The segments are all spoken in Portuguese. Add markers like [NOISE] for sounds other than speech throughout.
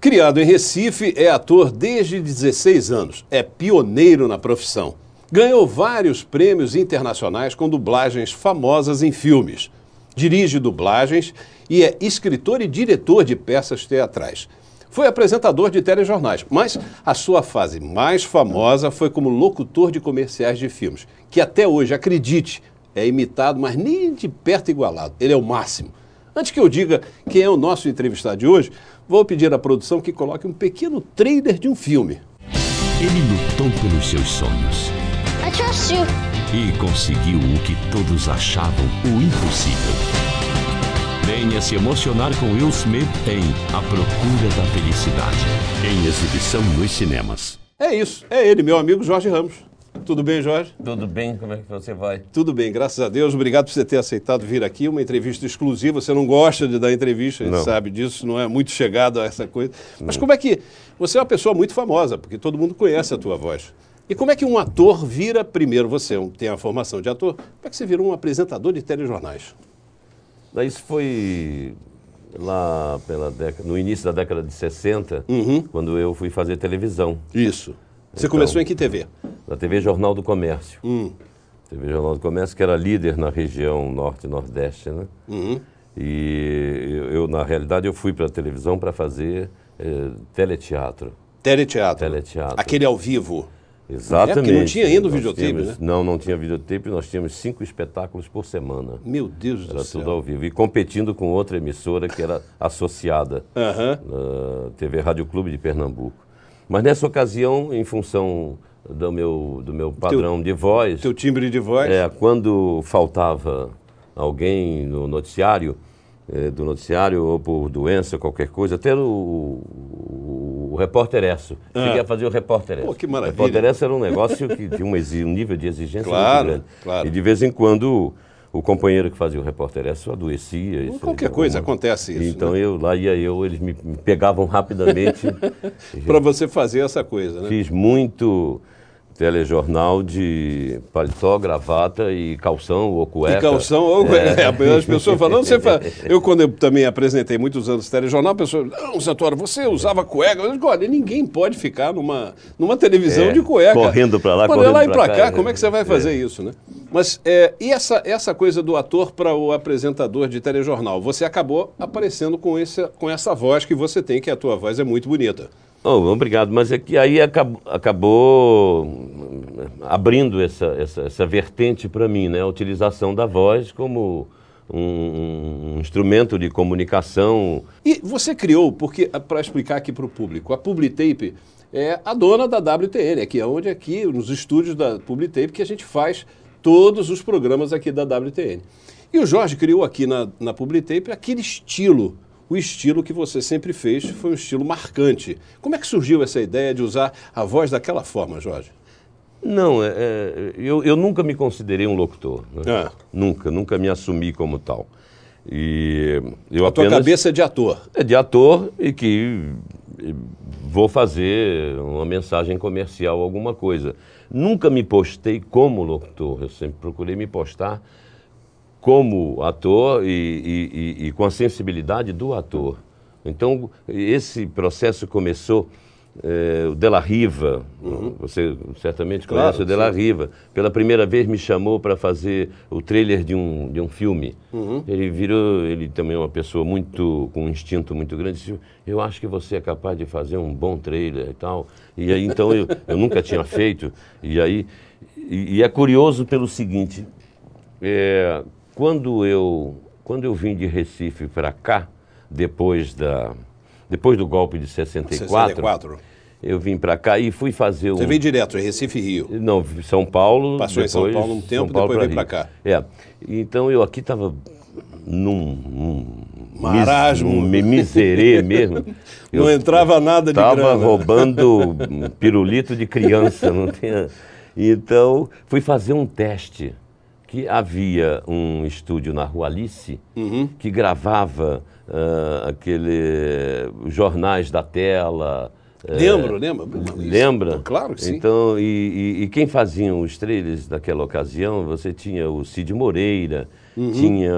Criado em Recife, é ator desde 16 anos, é pioneiro na profissão. Ganhou vários prêmios internacionais com dublagens famosas em filmes. Dirige dublagens e é escritor e diretor de peças teatrais. Foi apresentador de telejornais, mas a sua fase mais famosa foi como locutor de comerciais de filmes, que até hoje, acredite, é imitado, mas nem de perto igualado. Ele é o máximo. Antes que eu diga quem é o nosso entrevistado de hoje, vou pedir à produção que coloque um pequeno trailer de um filme. Ele lutou pelos seus sonhos. I trust you. E conseguiu o que todos achavam o impossível. Venha se emocionar com Will Smith em A Procura da Felicidade, em exibição nos cinemas. É isso, é ele, meu amigo Jorge Ramos. Tudo bem, Jorge? Tudo bem, como é que você vai? Tudo bem, graças a Deus. Obrigado por você ter aceitado vir aqui. Uma entrevista exclusiva. Você não gosta de dar entrevista, a gente sabe disso, não é muito chegado a essa coisa. Mas não. como é que. Você é uma pessoa muito famosa, porque todo mundo conhece a tua voz. E como é que um ator vira, primeiro você é tem a formação de ator, como é que você vira um apresentador de telejornais? Isso foi lá pela década, no início da década de 60, uhum. quando eu fui fazer televisão. Isso. Você então, começou em que TV? Na TV Jornal do Comércio. Hum. TV Jornal do Comércio, que era líder na região norte e nordeste, né? Uhum. E eu, eu, na realidade, eu fui para a televisão para fazer eh, teleteatro. Teleteatro. Teleteatro. Aquele ao vivo. Exatamente. É não tinha ainda o videotape, né? Não, não tinha videotape. Nós tínhamos cinco espetáculos por semana. Meu Deus era do céu. Era tudo ao vivo. E competindo com outra emissora que era associada. Uhum. TV Rádio Clube de Pernambuco. Mas nessa ocasião, em função do meu, do meu padrão teu, de voz. Seu timbre de voz? É, quando faltava alguém no noticiário, é, do noticiário, ou por doença, qualquer coisa, até o, o, o repórter Esso. Ah. Cheguei a fazer o repórter Esso. Pô, que maravilha. O repórter Esso era um negócio que tinha um, um nível de exigência claro, muito grande. Claro. E de vez em quando o companheiro que fazia o repórter S adoecia. Isso qualquer tá coisa, acontece isso. Então né? eu lá ia eu, eles me, pegavam rapidamente. [LAUGHS] Para você fazer essa coisa, né? Fiz muito telejornal de paletó, gravata e calção ou cueca. E calção ou cueca. É. [LAUGHS] As pessoas falam, você fala... [LAUGHS] Eu, quando eu também apresentei muitos anos telejornal, a pessoa, não, Santoro, você usava cueca. Eu digo, olha, ninguém pode ficar numa, numa televisão é. de cueca. Correndo para lá, correndo para cá. para cá Como é que você vai é. fazer é. isso, né? Mas é, e essa, essa coisa do ator para o apresentador de telejornal? Você acabou aparecendo com, esse, com essa voz que você tem, que a tua voz é muito bonita. Oh, obrigado, mas é que aí acabou, acabou hum, abrindo essa, essa, essa vertente para mim, né? A utilização da voz como um, um, instrumento de comunicação. E você criou, porque ah, para explicar aqui para o público, a Publitape é a dona da WTN, é que é onde aqui nos estúdios da Publitape que a gente faz todos os programas aqui da WTN. E o Jorge criou aqui na, na Publitape aquele estilo o estilo que você sempre fez foi um estilo marcante. Como é que surgiu essa ideia de usar a voz daquela forma, Jorge? Não, é, é eu, eu, nunca me considerei um locutor. Né? Ah. Nunca, nunca me assumi como tal. E eu a apenas, tua cabeça é de ator. É de ator e que vou fazer uma mensagem comercial, alguma coisa. Nunca me postei como locutor, eu sempre procurei me postar como ator e, e, e, e com a sensibilidade do ator. Então, esse processo começou é, o Della Riva, uhum. você certamente conhece o Della sim. Riva, pela primeira vez me chamou para fazer o trailer de um, de um filme. Uhum. Ele virou, ele também é uma pessoa muito com um instinto muito grande. Disse, eu acho que você é capaz de fazer um bom trailer e tal. E aí então eu, eu nunca tinha feito. E aí e, e é curioso pelo seguinte, é, quando eu quando eu vim de Recife para cá depois da depois do golpe de 64, 64. eu vim para cá e fui fazer o... Você veio direto, Recife Rio. Não, São Paulo. Passou depois, em São Paulo um tempo, Paulo depois veio para cá. É, então eu aqui estava num, num marasmo, um miserê mesmo. [LAUGHS] Eu não entrava nada de tava grana. Estava [LAUGHS] roubando pirulito de criança, não tinha... Então, fui fazer um teste que havia um estúdio na Rua Alice uhum. que gravava uh, aquele eh, jornais da tela. Eh, lembro, é, lembro. Lembra? Isso, claro que sim. Então, e, e, e, quem faziam os trailers daquela ocasião, você tinha o Cid Moreira, uhum. tinha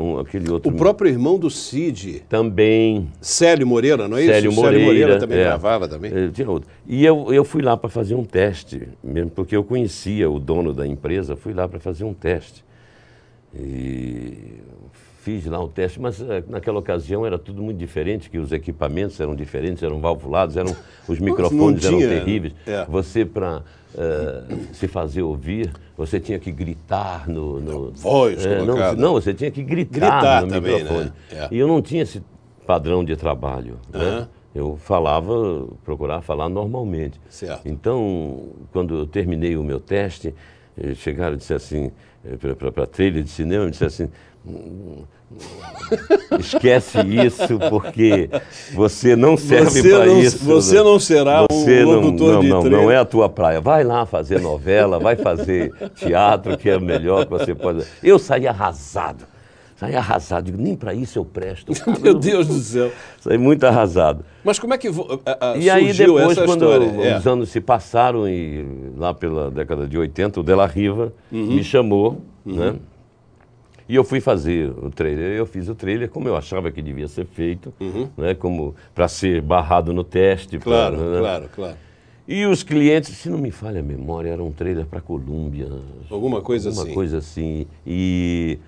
um, aquele outro... O próprio irmão do Cid. Também. Célio Moreira, não é Célio isso? Moreira, Célio Moreira também é, gravava também. É, tinha outro. E eu, eu fui lá para fazer um teste, mesmo porque eu conhecia o dono da empresa, fui lá para fazer um teste. E fiz lá o teste, mas eh, naquela ocasião era tudo muito diferente, que os equipamentos eram diferentes, eram valvulados, eram [LAUGHS] os microfones eram terríveis. É. Você para uh, eh, se fazer ouvir, você tinha que gritar no, no voz, é, não, não, você tinha que gritar, gritar no também, microfone. Né? É. E eu não tinha esse padrão de trabalho. Uh -huh. né? Eu falava, procurava falar normalmente. Certo. Então, quando eu terminei o meu teste, eh, chegaram e disseram assim, para a trilha de cinema, disse assim, Esquece isso, porque você não serve para isso. Você não será o um locutor não, não, de não, não é a tua praia. Vai lá fazer novela, vai fazer teatro, que é o melhor que você pode. Eu saí arrasado. Saí arrasado. Digo, nem para isso eu presto. [LAUGHS] Cara, Meu Deus do céu. Saí muito arrasado. Mas como é que a, a, E aí depois, quando é. os anos se passaram, e lá pela década de 80, o Della Riva uhum. me chamou, né? uhum. né? E eu fui fazer o trailer. Eu fiz o trailer como eu achava que devia ser feito, uhum. né? Como para ser barrado no teste. Claro, pra, né? claro, claro. E os clientes, se não me falha a memória, era um trailer para Colômbia. Alguma coisa alguma assim. Alguma coisa assim. E,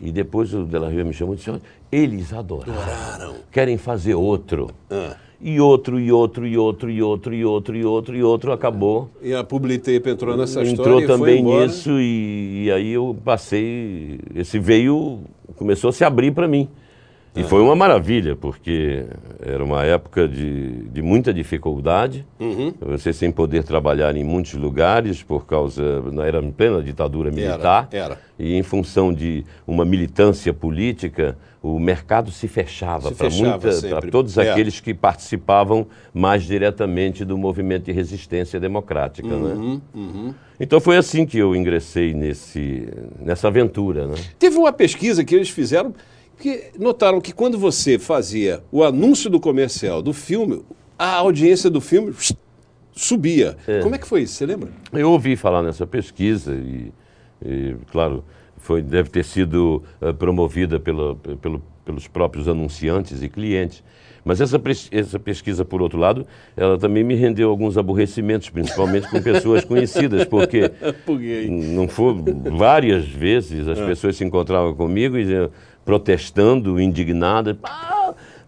e depois o Della Rio me chamou e disse: olha, eles adoraram. adoraram. Querem fazer outro. Ah e outro, e outro, e outro, e outro, e outro, e outro, e outro, acabou. E a Publitape entrou nessa entrou história Entrou também nisso e, e, aí eu passei, esse veio, começou a se abrir para mim. E foi uma maravilha, porque era uma época de, de muita dificuldade, uhum. você sem poder trabalhar em muitos lugares, por causa. Era em plena ditadura militar. Era, era. E em função de uma militância política, o mercado se fechava para todos é. aqueles que participavam mais diretamente do movimento de resistência democrática. Né? Uhum, né? Uhum. Então foi assim que eu ingressei nesse, nessa aventura. Né? Teve uma pesquisa que eles fizeram porque notaram que quando você fazia o anúncio do comercial do filme, a audiência do filme subia. É. Como é que foi isso? Você lembra? Eu ouvi falar nessa pesquisa e, e claro, foi, deve ter sido uh, promovida pela, pelo, pelos próprios anunciantes e clientes. Mas essa, essa pesquisa, por outro lado, ela também me rendeu alguns aborrecimentos, principalmente com pessoas conhecidas, porque [LAUGHS] não foi várias vezes as ah. pessoas se encontravam comigo e diziam protestando, indignada.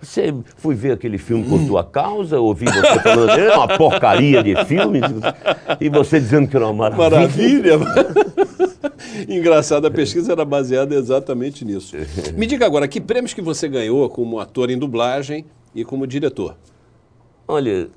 você fui ver aquele filme por tua causa, ouvi você falando, é uma porcaria de filme, e você dizendo que era uma maravilha. Maravilha! [LAUGHS] Engraçado, a pesquisa era baseada exatamente nisso. Me diga agora, que prêmios que você ganhou como ator em dublagem e como diretor? Olha,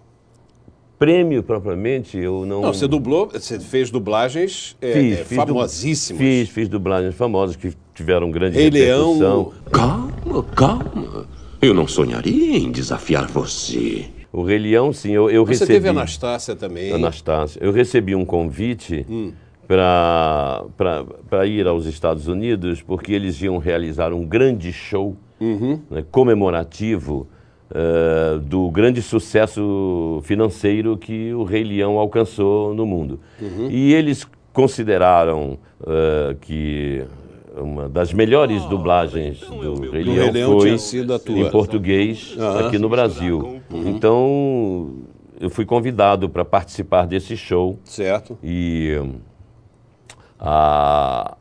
prêmio propriamente eu não. Não, você dublou, você fez dublagens é, fiz, é, fiz famosíssimas. Fiz, fiz dublagens famosas que tiveram grande Rei repercussão. Leão... Calma, calma. Eu não sonharia em desafiar você. O Rei Leão, sim, eu, eu você recebi... Você teve Anastácia também. Anastácia. Eu recebi um convite... Hum para ir aos Estados Unidos, porque eles iam realizar um grande show uhum. né, comemorativo uh, do grande sucesso financeiro que o Rei Leão alcançou no mundo. Uhum. E eles consideraram uh, que uma das melhores ah, dublagens então é do Rei Leão, foi em português ah, aqui no Brasil. Uhum. Então eu fui convidado para participar desse show. Certo. E a,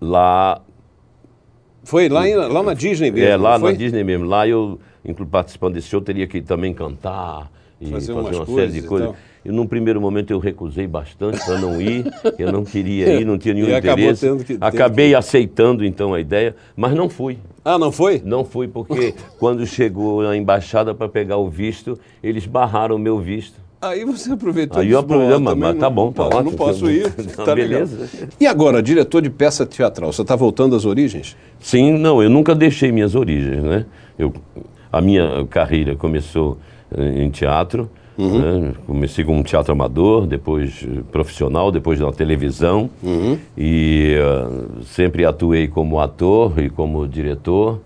lá foi lá, em, lá na Disney mesmo. É, lá na Disney mesmo. Lá eu, participando desse show, teria que também cantar e fazer, fazer uma série de coisas. E num primeiro momento eu recusei bastante para não ir, eu não queria ir, não tinha [LAUGHS] nenhum interesse. Que, Acabei que... aceitando então a ideia, mas não fui. Ah, não foi? Não fui, porque [LAUGHS] quando chegou a embaixada para pegar o visto, eles barraram o meu visto. Aí você aproveitou. Aí eu aproveitei, mas, mas tá bom, tá ótimo. Não posso ir. [LAUGHS] tá beleza. E agora, diretor de peça teatral, você está voltando às origens? Sim, não, eu nunca deixei minhas origens, né? Eu, a minha carreira começou eh, em teatro, Uhum. Né? Comecei como teatro amador, depois eh, profissional, depois na televisão. Uhum. E uh, sempre atuei como ator e como diretor.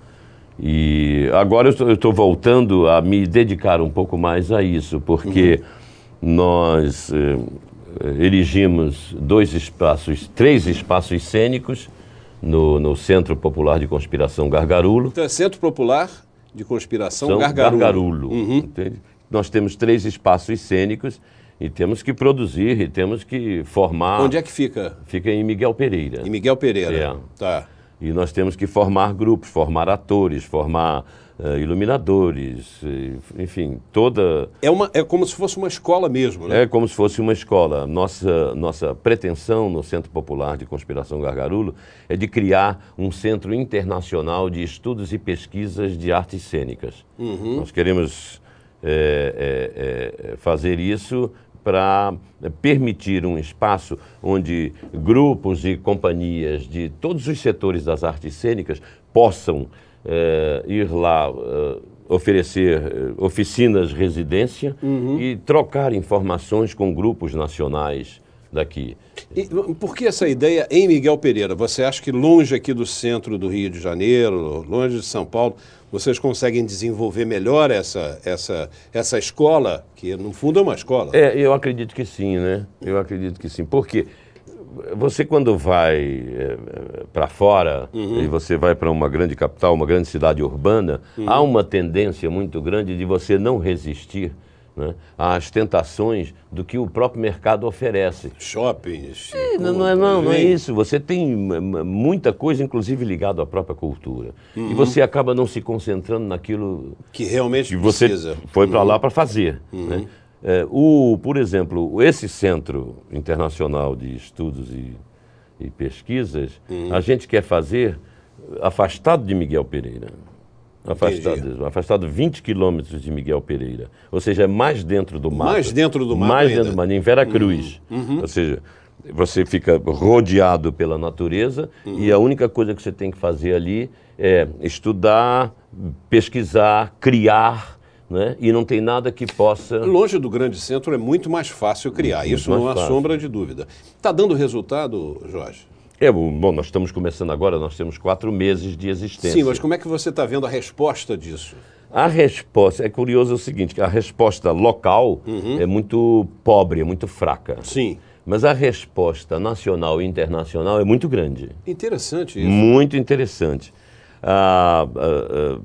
E agora eu estou voltando a me dedicar um pouco mais a isso, porque uhum. nós eh, erigimos dois espaços, três espaços cênicos no, no Centro Popular de Conspiração Gargarulo. Então, é Centro Popular de Conspiração São Gargarulo. Gargarulo, uhum. entende? nós temos três espaços cênicos e temos que produzir e temos que formar. Onde é que fica? Fica em Miguel Pereira. Em Miguel Pereira. É. Tá. E nós temos que formar grupos, formar atores, formar uh, iluminadores, eh, enfim, toda. É, uma, é como se fosse uma escola mesmo, né? É como se fosse uma escola. Nossa, nossa pretensão no Centro Popular de Conspiração Gargarulo é de criar um centro internacional de estudos e pesquisas de artes cênicas. Uhum. Nós queremos é, é, é, fazer isso para permitir um espaço onde grupos e companhias de todos os setores das artes cênicas possam é, ir lá é, oferecer é, oficinas residência uhum. e trocar informações com grupos nacionais daqui. E por que essa ideia em Miguel Pereira? Você acha que longe aqui do centro do Rio de Janeiro, longe de São Paulo, vocês conseguem desenvolver melhor essa, essa, essa escola, que no fundo é uma escola? É, eu acredito que sim, né? Eu acredito que sim. Porque você quando vai é, eh, para fora uhum. e você vai para uma grande capital, uma grande cidade urbana, uhum. há uma tendência muito grande de você não resistir né, às tentações do que o próprio mercado oferece. Shoppings. É, não, não, é, não, não é isso. Você tem hum, hum, muita coisa, inclusive ligada à própria cultura. Uhum. E você acaba não se concentrando naquilo que realmente que você precisa. Foi para uhum. lá para fazer. Uhum. Né? É, o, por exemplo, esse Centro Internacional de Estudos e, e Pesquisas, uhum. a gente quer fazer afastado de Miguel Pereira. Afastado, afastado 20 quilômetros de Miguel Pereira. Ou seja, é mais dentro do mar. Mais dentro do mar. Mais ainda. dentro do mar, em Veracruz. Uhum. uhum. Ou seja, você fica rodeado pela natureza uhum. e a única coisa que você tem que fazer ali é estudar, pesquisar, criar. Né? E não tem nada que possa. Longe do grande centro é muito mais fácil criar, muito isso não há sombra de dúvida. Está dando resultado, Jorge? É, bom, nós estamos começando agora, nós temos quatro meses de existência. Sim, mas como é que você está vendo a resposta disso? A resposta, é curioso o seguinte, a resposta local uhum. é muito pobre, é muito fraca. Sim. Mas a resposta nacional e internacional é muito grande. Interessante isso. Muito interessante. Ah, ah, ah,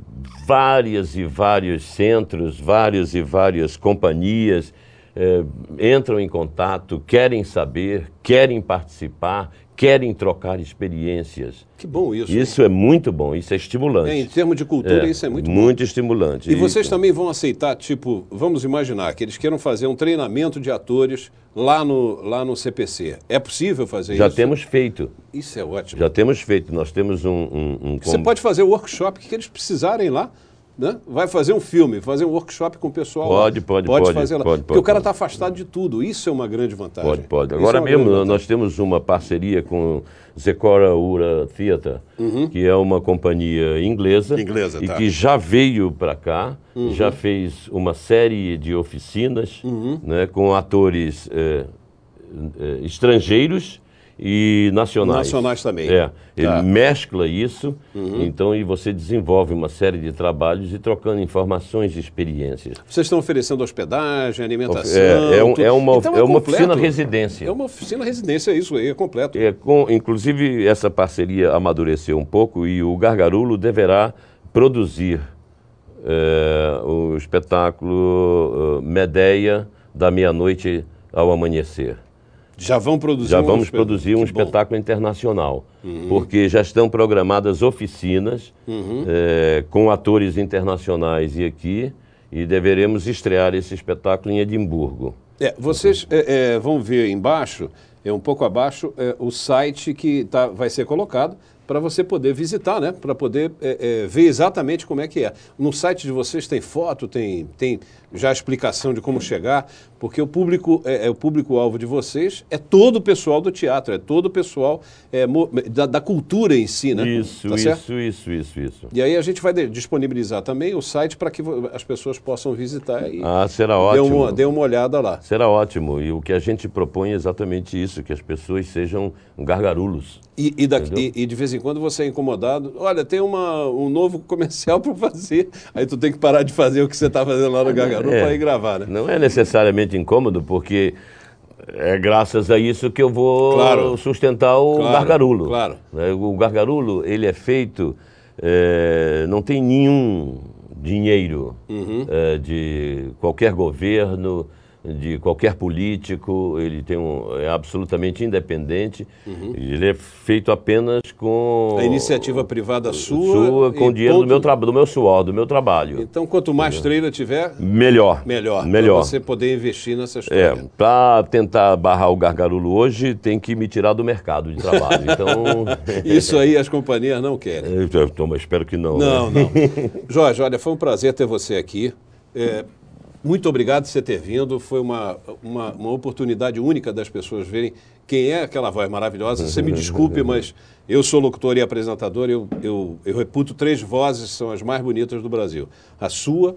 várias e vários centros, várias e várias companhias eh, entram em contato, querem saber, querem participar, querem trocar experiências. Que bom isso. Isso é muito bom, isso é estimulante. É, em termos de cultura, é, isso é muito, muito bom. Muito estimulante. E vocês também vão aceitar, tipo, vamos imaginar que eles queiram fazer um treinamento de atores lá no, lá no CPC. É possível fazer Já isso? Já temos feito. Isso é ótimo. Já temos feito. Nós temos um. um, um... Você pode fazer o workshop que eles precisarem lá né? vai fazer um filme, fazer um workshop com o pessoal. Pode, pode, pode. Pode fazer lá. Pode, pode, Porque o cara está afastado de tudo. Isso é uma grande vantagem. Pode, pode. Agora é mesmo, nós temos uma parceria com Zecora Ura Theatre, uhum. que é uma companhia inglesa. Inglesa, E tá. que já veio para cá, uhum. já fez uma série de oficinas uhum. né, com atores eh, eh, estrangeiros e nacionais. Nacionais também. É, ele tá. mescla isso, uhum. então e você desenvolve uma série de trabalhos e trocando informações e experiências. Vocês estão oferecendo hospedagem, alimentação. É, é, um, é uma, então é, é uma oficina residência. É uma oficina residência, é isso aí, é completo. É, com, inclusive, essa parceria amadureceu um pouco e o Gargarulo deverá produzir é, o espetáculo eh, Medeia da meia-noite ao amanhecer. Já vão produzir Já um vamos produzir um espetáculo internacional, uhum. porque já estão programadas oficinas uhum. é, com atores internacionais e aqui, e deveremos estrear esse espetáculo em Edimburgo. É, vocês é, vão ver embaixo, é um pouco abaixo, o site que tá, vai ser colocado para você poder visitar, né? para poder é, é, ver exatamente como é que é. No site de vocês tem foto, tem, tem já explicação de como chegar, porque o público é, é o público-alvo de vocês é todo o pessoal do teatro, é todo o pessoal é, da, da, cultura em si, né? Isso, tá isso, isso, isso, isso. E aí a gente vai disponibilizar também o site para que as pessoas possam visitar e ah, será ótimo. Dê, uma, dê uma olhada lá. Será ótimo. E o que a gente propõe é exatamente isso, que as pessoas sejam gargarulos. E, e, da, e, e, de vez em quando você é incomodado. Olha, tem uma, um novo comercial [LAUGHS] para fazer. Aí tu tem que parar de fazer o que você está fazendo lá no ah, Gagaru é, para ir gravar, né? Não é necessariamente incômodo, porque é graças a isso que eu vou claro. sustentar o claro, Gargarulo. Claro. Né? O Gargarulo, ele é feito... É, não tem nenhum dinheiro uhum. é, de qualquer governo de qualquer político, ele tem um, é absolutamente independente. Uhum. Ele é feito apenas com a iniciativa privada sua, sua com dinheiro do meu trabalho, do meu suor, do meu trabalho. Então, quanto mais trilha tiver, melhor, melhor, melhor. você poder investir nessas coisas É, para tentar barrar o gargarulo hoje, tem que me tirar do mercado de trabalho. [LAUGHS] Então, isso aí as companhias não querem. [LAUGHS] Eu, eu, eu espero que não. Não, né? não. [LAUGHS] Jorge, olha, foi um prazer ter você aqui. É, muito obrigado por você ter vindo. Foi uma, uma, uma, oportunidade única das pessoas verem quem é aquela voz maravilhosa. Você me desculpe, mas eu sou locutor e apresentador. Eu, eu, eu reputo três vozes, são as mais bonitas do Brasil. A sua,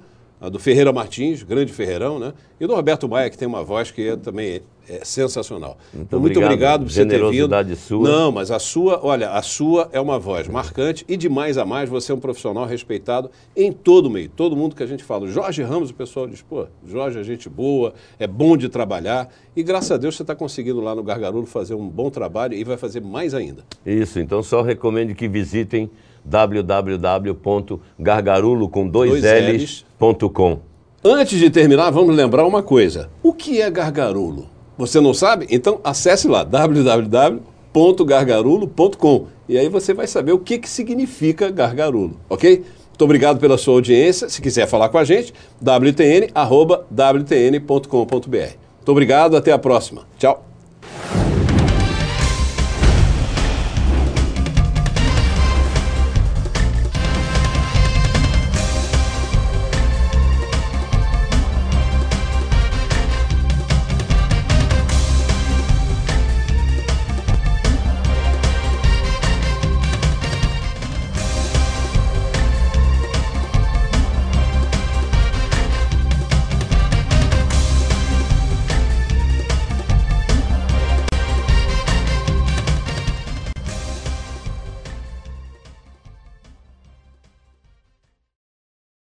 do Ferreira Martins, grande Ferreirão, né? E do Roberto Maia, que tem uma voz que é, também é sensacional. Muito, então, muito obrigado, obrigado por você ter vindo. sua. Não, mas a sua, olha, a sua é uma voz marcante e de mais a mais você é um profissional respeitado em todo o meio, todo mundo que a gente fala. Jorge Ramos, o pessoal diz, pô, Jorge é gente boa, é bom de trabalhar e graças a Deus você está conseguindo lá no Gargarulo fazer um bom trabalho e vai fazer mais ainda. Isso, então só recomendo que visitem www.gargarulo.com. Antes de terminar, vamos lembrar uma coisa. O que é gargarulo? Você não sabe? Então acesse lá www.gargarulo.com e aí você vai saber o que, que significa gargarulo, ok? Muito obrigado pela sua audiência. Se quiser falar com a gente, wtn.wtn.com.br. Muito obrigado, até a próxima. Tchau.